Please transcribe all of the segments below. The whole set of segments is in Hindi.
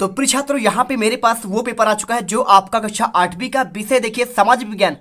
तो प्रिय छात्रों यहाँ पे मेरे पास वो पेपर आ चुका है जो आपका कक्षा आठवीं का विषय देखिए समाज विज्ञान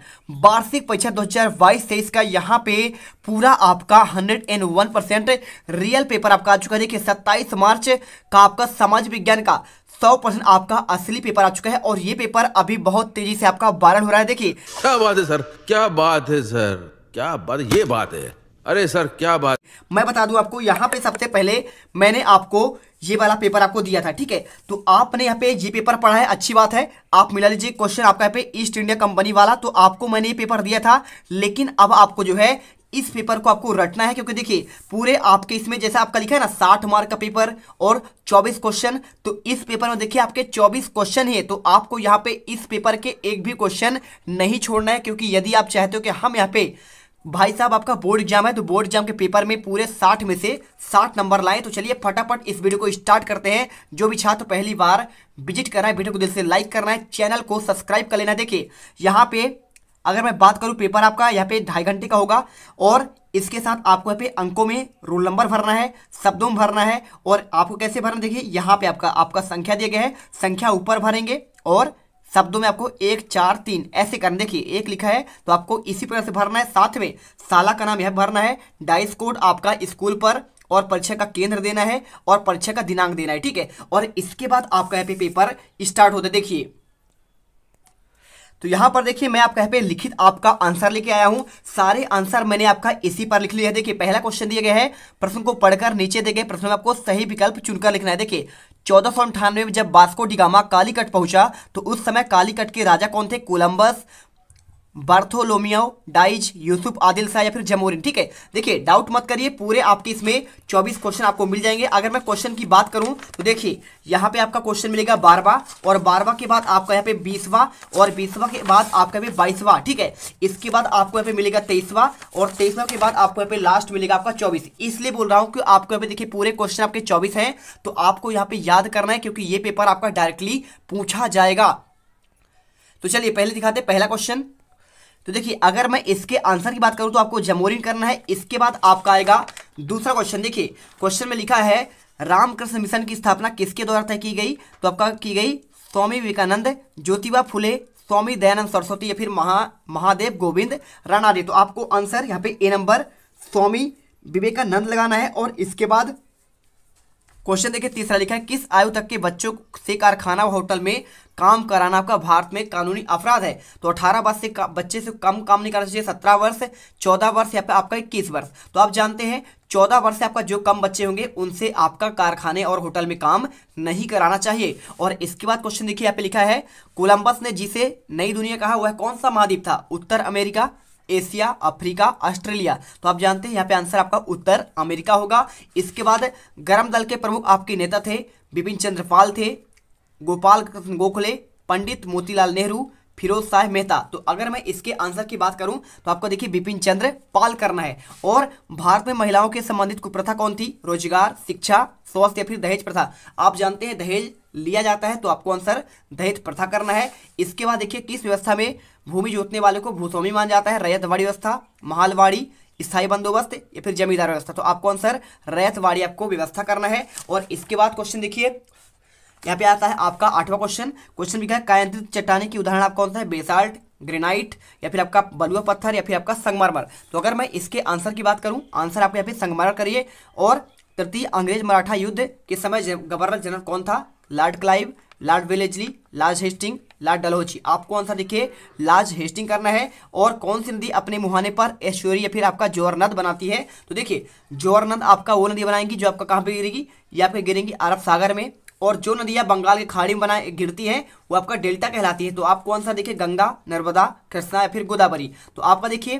वार्षिक परीक्षा 2022 बाईस का यहाँ पे पूरा आपका 101 परसेंट रियल पेपर आपका आ चुका है देखिए 27 मार्च का आपका समाज विज्ञान का 100 परसेंट आपका असली पेपर आ चुका है और ये पेपर अभी बहुत तेजी से आपका वायरल हो रहा है देखिए क्या बात है सर क्या बात है सर क्या बात ये बात है अरे सर क्या बात मैं बता दूं आपको यहाँ पे सबसे पहले मैंने आपको ये वाला पेपर आपको दिया था ठीक है तो आपने यहाँ पे ये पेपर पढ़ा है अच्छी बात है आप मिला लीजिए क्वेश्चन आपका यहाँ पे ईस्ट इंडिया कंपनी वाला तो आपको मैंने ये पेपर दिया था लेकिन अब आपको जो है इस पेपर को आपको रटना है क्योंकि देखिए पूरे आपके इसमें जैसा आपका लिखा है ना साठ मार्क का पेपर और चौबीस क्वेश्चन तो इस पेपर में देखिए आपके चौबीस क्वेश्चन है तो आपको यहाँ पे इस पेपर के एक भी क्वेश्चन नहीं छोड़ना है क्योंकि यदि आप चाहते हो कि हम यहाँ पे भाई साहब आपका बोर्ड एग्जाम है तो बोर्ड एग्जाम के पेपर में पूरे साठ में से साठ नंबर लाए तो चलिए फटाफट इस वीडियो को स्टार्ट करते हैं जो भी छात्र पहली बार विजिट कर रहा है वीडियो को दिल से लाइक करना है चैनल को सब्सक्राइब कर लेना देखिए यहाँ पे अगर मैं बात करूँ पेपर आपका यहाँ पे ढाई घंटे का होगा और इसके साथ आपको यहाँ पे अंकों में रोल नंबर भरना है शब्दों में भरना है और आपको कैसे भरना देखिए यहाँ पे आपका आपका संख्या दिया गया है संख्या ऊपर भरेंगे और शब्दों में आपको एक चार तीन ऐसे करना देखिए एक लिखा है तो आपको इसी प्रकार से भरना है साथ में साला का नाम यह भरना है डाइस कोड आपका स्कूल पर और परीक्षा का केंद्र देना है और परीक्षा का दिनांक देना है ठीक है और इसके बाद आपका यहाँ पे पेपर स्टार्ट होता है देखिए तो यहां पर देखिए मैं आपका यहाँ पे लिखित आपका आंसर लेके आया हूं सारे आंसर मैंने आपका इसी पर लिख लिया है देखिए पहला क्वेश्चन दिया गया है प्रश्न को पढ़कर नीचे दिए गए प्रश्न में आपको सही विकल्प चुनकर लिखना है देखिए चौदह सौ अंठानवे में जब बास्को डिगामा कालीकट पहुंचा तो उस समय कालीकट के राजा कौन थे Columbus Bartholomeu Dias Yusuf Adil Shah या फिर जमोरिन ठीक है देखिए डाउट मत करिए पूरे आपके इसमें 24 क्वेश्चन आपको मिल जाएंगे अगर मैं क्वेश्चन की बात करूं तो देखिए यहाँ पे आपका क्वेश्चन मिलेगा बारवा और बारवा के बाद आपका यहाँ पे बीसवा और बीसवा के बाद आपका भी बाईसवा ठीक है इसके बाद आपको यहाँ पे मिलेगा तेईसवा और तेईसवा के बाद आपको यहाँ पे लास्ट मिलेगा आपका चौबीस इसलिए बोल रहा हूँ कि आपको यहाँ पे देखिए पूरे क्वेश्चन आपके चौबीस हैं तो आपको यहाँ पे याद करना है क्योंकि ये पेपर आपका डायरेक्टली पूछा जाएगा तो चलिए पहले दिखाते पहला क्वेश्चन तो देखिए अगर मैं इसके आंसर की बात करूं तो आपको जमोरिन करना है इसके बाद आपका आएगा दूसरा क्वेश्चन देखिए क्वेश्चन में लिखा है रामकृष्ण मिशन की स्थापना किसके द्वारा तय की गई तो आपका की गई स्वामी विवेकानंद ज्योतिबा फुले स्वामी दयानंद सरस्वती या फिर महा महादेव गोविंद राणा तो आपको आंसर यहाँ पे ए नंबर स्वामी विवेकानंद लगाना है और इसके बाद क्वेश्चन देखिए तीसरा लिखा है किस आयु तक के बच्चों से कारखाना होटल में काम कराना आपका भारत में कानूनी अपराध है तो अठारह वर्ष से बच्चे से कम काम नहीं करना चाहिए सत्रह वर्ष चौदह वर्ष या फिर आपका इक्कीस वर्ष तो आप जानते हैं चौदह वर्ष से आपका जो कम बच्चे होंगे उनसे आपका कारखाने और होटल में काम नहीं कराना चाहिए और इसके बाद क्वेश्चन देखिए यहाँ पे लिखा है कोलंबस ने जिसे नई दुनिया कहा वह कौन सा महाद्वीप था उत्तर अमेरिका एशिया अफ्रीका ऑस्ट्रेलिया तो आप जानते हैं यहाँ पे आंसर आपका उत्तर अमेरिका होगा इसके बाद गर्म दल के प्रमुख आपके नेता थे बिपिन चंद्रपाल थे गोपाल गोखले पंडित मोतीलाल नेहरू फिरोज शाह मेहता तो अगर मैं इसके आंसर की बात करूं तो आपको देखिए बिपिन चंद्र पाल करना है और भारत में महिलाओं के संबंधित कुप्रथा कौन थी रोजगार शिक्षा स्वास्थ्य या फिर दहेज प्रथा आप जानते हैं दहेज लिया जाता है तो आपको आंसर दहेज प्रथा करना है इसके बाद देखिए किस व्यवस्था में भूमि जोतने वाले को भूस्वामी माना जाता है रैयतवाड़ी व्यवस्था महालवाड़ी स्थायी बंदोबस्त या फिर जमींदार व्यवस्था तो आपको आंसर रैतवाड़ी आपको व्यवस्था करना है और इसके बाद क्वेश्चन देखिए यहाँ पे आता है आपका आठवां क्वेश्चन क्वेश्चन भी क्या कायंत्रित चट्टानी की उदाहरण आपका होता है बेसाल्ट ग्रेनाइट या फिर आपका बलुआ पत्थर या फिर आपका संगमरमर तो अगर मैं इसके आंसर की बात करूं आंसर आपको यहाँ पे संगमरमर करिए और तृतीय अंग्रेज मराठा युद्ध के समय गवर्नर जनरल कौन था Lord Clive Lord Wellesley Lord Hasting Lord Dalhousie आपको आंसर देखिए लॉर्ड हेस्टिंग करना है और कौन सी नदी अपने मुहाने पर ऐश्वर्य या फिर आपका जोहर नद बनाती है तो देखिए जोहर नद आपका वो नदी बनाएंगी जो आपका कहाँ पे गिरेगी या फिर गिरेगी अरब सागर में और जो नदियां बंगाल की खाड़ी में बना गिरती है वो आपका डेल्टा कहलाती है तो आपको आंसर देखिए गंगा नर्मदा कृष्णा या फिर गोदावरी तो आपका देखिए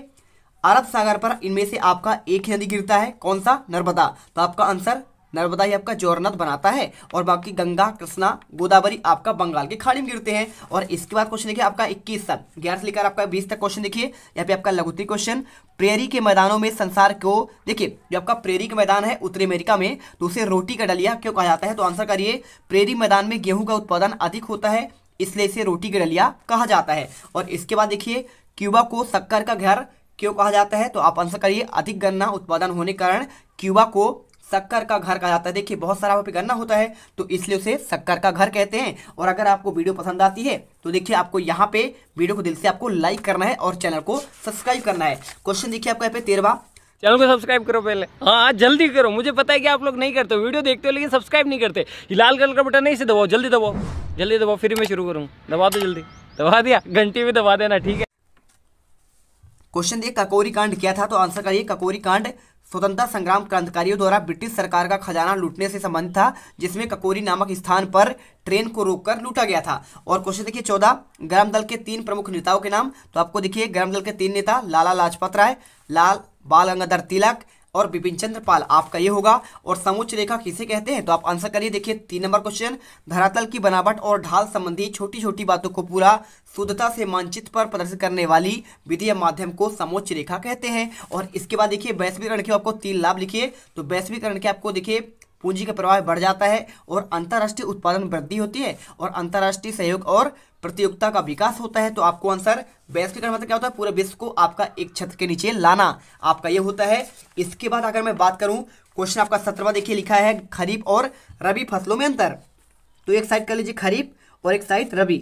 अरब सागर पर इनमें से आपका एक ही नदी गिरता है कौन सा नर्मदा तो आपका आंसर नर्मदा ही आपका जोरनाथ बनाता है और बाकी गंगा कृष्णा गोदावरी आपका बंगाल की खाड़ी में गिरते हैं और इसके बाद क्वेश्चन देखिए आपका इक्कीस तक ग्यारह से लेकर आपका बीस तक क्वेश्चन देखिए यहाँ पे आपका लघुती क्वेश्चन प्रेरी के मैदानों में संसार को देखिए जो आपका प्रेरी का मैदान है उत्तरी अमेरिका में तो उसे रोटी का डलिया क्यों कहा जाता है तो आंसर करिए प्रेरी मैदान में गेहूं का उत्पादन अधिक होता है इसलिए इसे रोटी का डलिया कहा जाता है और इसके बाद देखिए क्यूबा को शक्कर का घर क्यों कहा जाता है तो आप आंसर करिए अधिक गन्ना उत्पादन होने के कारण क्यूबा को शक्कर का घर कहा जाता है देखिए बहुत सारा वहाँ पे गन्ना होता है तो इसलिए उसे शक्कर का घर कहते हैं और अगर आपको वीडियो पसंद आती है तो देखिए आपको यहाँ पे वीडियो को दिल से आपको लाइक करना है और चैनल को सब्सक्राइब करना है क्वेश्चन देखिए आपका यहाँ पे तेरवा चैनल को सब्सक्राइब करो पहले हाँ जल्दी करो मुझे पता है कि आप लोग नहीं करते वीडियो देखते हो लेकिन सब्सक्राइब नहीं करते लाल कलर का बटन नहीं से दबाओ जल्दी दबाओ जल्दी दबाओ फिर मैं शुरू करूँ दबा दो जल्दी दबा दिया घंटी भी दबा देना ठीक है क्वेश्चन देख ककोरी कांड क्या था तो आंसर करिए ककोरी कांड स्वतंत्रता संग्राम क्रांतिकारियों द्वारा ब्रिटिश सरकार का खजाना लूटने से संबंधित था जिसमें ककोरी नामक स्थान पर ट्रेन को रोककर लूटा गया था और क्वेश्चन देखिए चौदह गर्म दल के तीन प्रमुख नेताओं के नाम तो आपको देखिए गर्म दल के तीन नेता लाला लाजपत राय लाल बाल गंगाधर तिलक और बिपिन चंद्र पाल आपका ये होगा और समुच्च रेखा किसे कहते हैं तो आप आंसर करिए देखिए तीन नंबर क्वेश्चन धरातल की बनावट और ढाल संबंधी छोटी छोटी बातों को पूरा शुद्धता से मानचित्र पर प्रदर्शित करने वाली विधि माध्यम को समोच्च रेखा कहते हैं और इसके बाद देखिए वैश्वीकरण के आपको तीन लाभ लिखिए तो वैश्वीकरण के आपको देखिए पूंजी का प्रवाह बढ़ जाता है और अंतर्राष्ट्रीय उत्पादन वृद्धि होती है और अंतर्राष्ट्रीय सहयोग और प्रतियोगिता का विकास होता है तो आपको आंसर वैश्विक मतलब क्या होता है पूरे विश्व को आपका एक छत के नीचे लाना आपका यह होता है इसके बाद अगर मैं बात करूं क्वेश्चन आपका सत्रवा देखिए लिखा है खरीफ और रबी फसलों में अंतर तो एक साइड कर लीजिए खरीफ और एक साइड रबी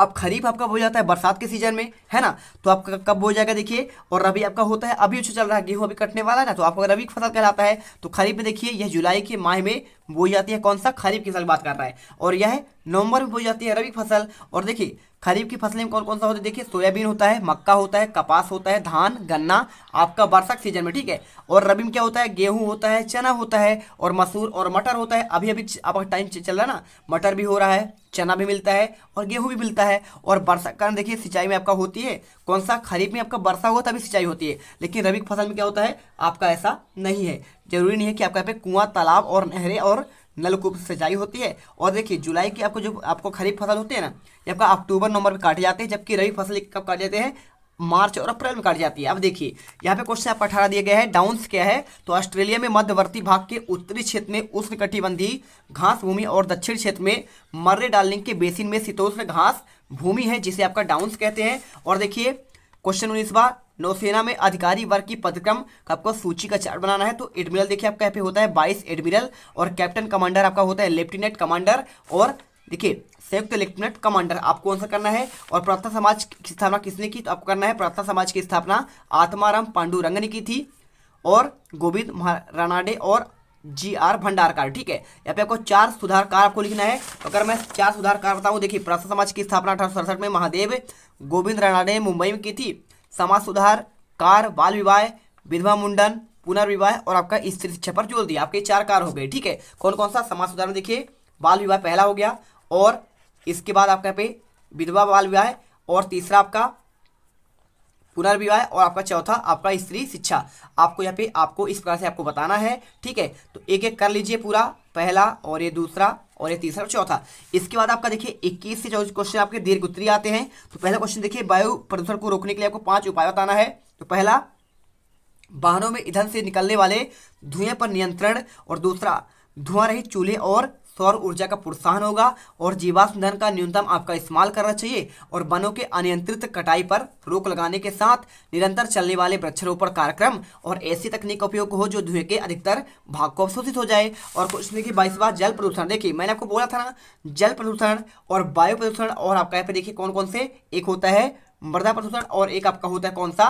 अब खरीफ आपका हो जाता है बरसात के सीजन में है ना तो आपका कब हो जाएगा देखिए और रबी आपका होता है अभी चल रहा है गेहूँ अभी कटने वाला है ना तो आपका रबी फसल कहलाता है तो खरीफ में देखिए यह जुलाई के माह में बोई जाती है कौन सा खरीफ की फसल बात कर रहा है और यह नवंबर में बोई जाती है रबी फसल और देखिए खरीफ की फसलें कौन कौन सा होता है देखिए सोयाबीन होता है मक्का होता है कपास होता है धान गन्ना आपका बरसात सीजन में ठीक है और रबी में क्या होता है गेहूं होता है चना होता है और मसूर और मटर होता है अभी अभी आपका टाइम चल रहा है ना मटर भी हो रहा है चना भी मिलता है और गेहूं भी मिलता है और वर्षा कारण देखिए सिंचाई में आपका होती है कौन सा खरीफ में आपका वर्षा हुआ तभी सिंचाई होती है लेकिन रबी की फसल में क्या होता है आपका ऐसा नहीं है जरूरी नहीं है कि आपका यहाँ पे कुआं तालाब और नहरें और नलकूप से सिंचाई होती है और देखिए जुलाई की आपको जो आपको खरीफ फसल होती है ना ये आपका अक्टूबर नवंबर में काटे जाते हैं जबकि रबी फसल कब काटे जाते हैं मार्च और अप्रैल में काट जाती है अब देखिए यहाँ पे क्वेश्चन आपका अठारह दिया गया है डाउन्स क्या है तो ऑस्ट्रेलिया में मध्यवर्ती भाग के उत्तरी क्षेत्र में उष्ण कटिबंधी घास भूमि और दक्षिण क्षेत्र में मर्रे डालिंग के बेसिन में शीतोष्ण घास भूमि है जिसे आपका डाउन्स कहते हैं और देखिए क्वेश्चन उन्नीस बार नौसेना में अधिकारी वर्ग की पदक्रम आपको सूची का चार्ट बनाना है तो एडमिरल देखिए आपका यहाँ पे होता है बाईस एडमिरल और कैप्टन कमांडर आपका होता है लेफ्टिनेंट कमांडर और देखिए संयुक्त लेफ्टिनेंट कमांडर आपको आंसर करना है और प्रार्थना समाज की स्थापना किसने की तो आपको करना है प्रार्थना समाज की स्थापना आत्माराम पांडुरंग ने की थी और गोविंद महाराणाडे और जी आर भंडारकार ठीक है यहाँ पे आपको चार सुधारकार आपको लिखना है तो अगर मैं चार सुधारकार बताऊँ देखिए प्रार्थना समाज की स्थापना अठारह में महादेव गोविंद राणाडे मुंबई में की थी समाज सुधार कार बाल विवाह विधवा मुंडन पुनर्विवाह और आपका स्त्री शिक्षा पर जोर दिया आपके चार कार हो गए ठीक है कौन कौन सा समाज सुधार में देखिए बाल विवाह पहला हो गया और इसके बाद आपका पे विधवा बाल विवाह और तीसरा आपका पुनर्विवाह और आपका चौथा आपका स्त्री शिक्षा आपको यहाँ पे आपको इस प्रकार से आपको बताना है ठीक है तो एक एक कर लीजिए पूरा पहला और ये दूसरा और ये तीसरा चौथा इसके बाद आपका देखिए इक्कीस से चौबीस क्वेश्चन आपके दीर्घ उत्तरी आते हैं तो पहला क्वेश्चन देखिए वायु प्रदूषण को रोकने के लिए आपको पांच उपाय बताना है तो पहला वाहनों में ईंधन से निकलने वाले धुएं पर नियंत्रण और दूसरा धुआं रहित चूल्हे और सौर ऊर्जा का प्रोत्साहन होगा और जीवाश्म ईंधन का न्यूनतम आपका इस्तेमाल करना चाहिए और वनों के अनियंत्रित कटाई पर रोक लगाने के साथ निरंतर चलने वाले वृक्षारोपण कार्यक्रम और ऐसी तकनीक का उपयोग हो जो धुएं के अधिकतर भाग को अवशोषित हो जाए और कुछ देखिए बाईस बार जल प्रदूषण देखिए मैंने आपको बोला था ना जल प्रदूषण और वायु प्रदूषण और आपका यहाँ पे देखिए कौन कौन से एक होता है मृदा प्रदूषण और एक आपका होता है कौन सा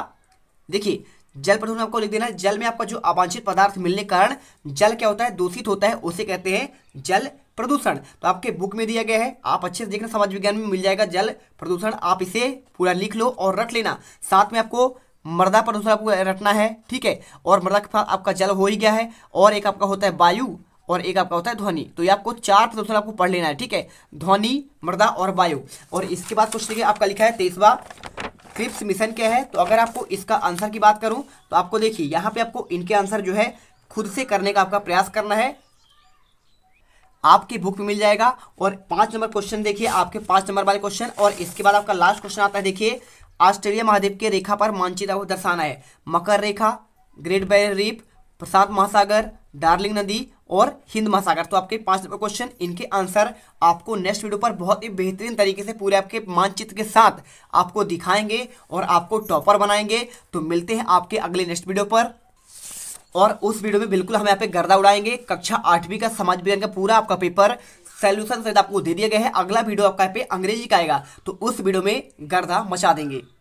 देखिए जल प्रदूषण आपको लिख देना है जल में आपका जो अवांछित पदार्थ मिलने के कारण जल क्या होता है दूषित होता है उसे कहते हैं जल प्रदूषण तो आपके बुक में दिया गया है आप अच्छे से देखना समाज विज्ञान में मिल जाएगा जल प्रदूषण आप इसे पूरा लिख लो और रट लेना साथ में आपको मृदा प्रदूषण आपको रटना है ठीक है और मृदा के साथ आपका जल हो ही गया है और एक आपका होता है वायु और एक आपका होता है ध्वनि तो ये आपको चार प्रदूषण आपको पढ़ लेना है ठीक है ध्वनि मृदा और वायु और इसके बाद कुछ देखिए आपका लिखा है तेईसवा क्रिप्स मिशन क्या है तो अगर आपको इसका आंसर की बात करूं तो आपको देखिए यहाँ पे आपको इनके आंसर जो है खुद से करने का आपका प्रयास करना है आपकी बुक में मिल जाएगा और पाँच नंबर क्वेश्चन देखिए आपके पाँच नंबर वाले क्वेश्चन और इसके बाद आपका लास्ट क्वेश्चन आता है देखिए ऑस्ट्रेलिया महाद्वीप की रेखा पर मानचित्र को दर्शाना है मकर रेखा ग्रेट बैरियर रीप प्रशांत महासागर डार्लिंग नदी और हिंद महासागर तो आपके पांच नंबर क्वेश्चन इनके आंसर आपको नेक्स्ट वीडियो पर बहुत ही बेहतरीन तरीके से पूरे आपके मानचित्र के साथ आपको दिखाएंगे और आपको टॉपर बनाएंगे तो मिलते हैं आपके अगले नेक्स्ट वीडियो पर और उस वीडियो में बिल्कुल हम यहाँ पे गर्दा उड़ाएंगे कक्षा आठवीं का समाज विज्ञान का पूरा आपका पेपर सोल्यूशन सहित आपको दे दिया गया है अगला वीडियो आपका यहाँ पे अंग्रेजी का आएगा तो उस वीडियो में गर्दा मचा देंगे